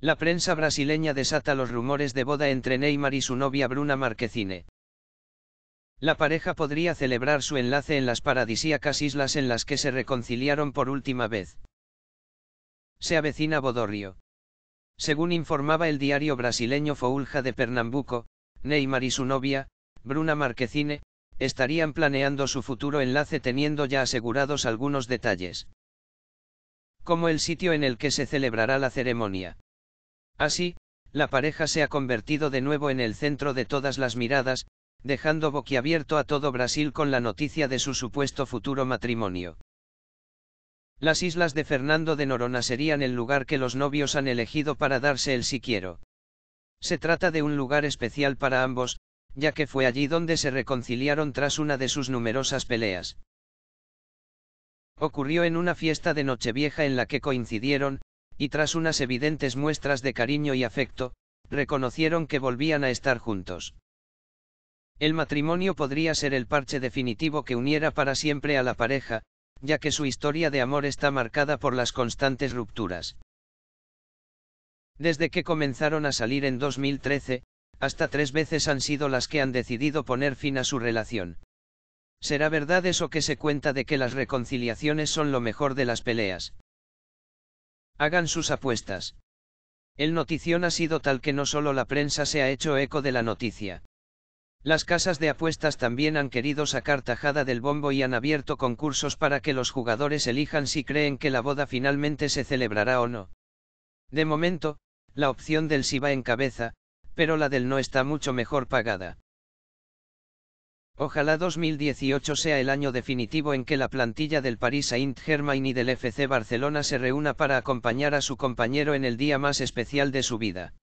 La prensa brasileña desata los rumores de boda entre Neymar y su novia Bruna Marquezine. La pareja podría celebrar su enlace en las paradisíacas islas en las que se reconciliaron por última vez. Se avecina Bodorrio. Según informaba el diario brasileño Foulja de Pernambuco, Neymar y su novia, Bruna Marquezine, estarían planeando su futuro enlace teniendo ya asegurados algunos detalles. Como el sitio en el que se celebrará la ceremonia. Así, la pareja se ha convertido de nuevo en el centro de todas las miradas, dejando boquiabierto a todo Brasil con la noticia de su supuesto futuro matrimonio. Las islas de Fernando de Norona serían el lugar que los novios han elegido para darse el si quiero. Se trata de un lugar especial para ambos, ya que fue allí donde se reconciliaron tras una de sus numerosas peleas. Ocurrió en una fiesta de Nochevieja en la que coincidieron, y tras unas evidentes muestras de cariño y afecto, reconocieron que volvían a estar juntos. El matrimonio podría ser el parche definitivo que uniera para siempre a la pareja, ya que su historia de amor está marcada por las constantes rupturas. Desde que comenzaron a salir en 2013, hasta tres veces han sido las que han decidido poner fin a su relación. ¿Será verdad eso que se cuenta de que las reconciliaciones son lo mejor de las peleas? Hagan sus apuestas. El notición ha sido tal que no solo la prensa se ha hecho eco de la noticia. Las casas de apuestas también han querido sacar tajada del bombo y han abierto concursos para que los jugadores elijan si creen que la boda finalmente se celebrará o no. De momento, la opción del sí va en cabeza, pero la del no está mucho mejor pagada. Ojalá 2018 sea el año definitivo en que la plantilla del Paris Saint-Germain y del FC Barcelona se reúna para acompañar a su compañero en el día más especial de su vida.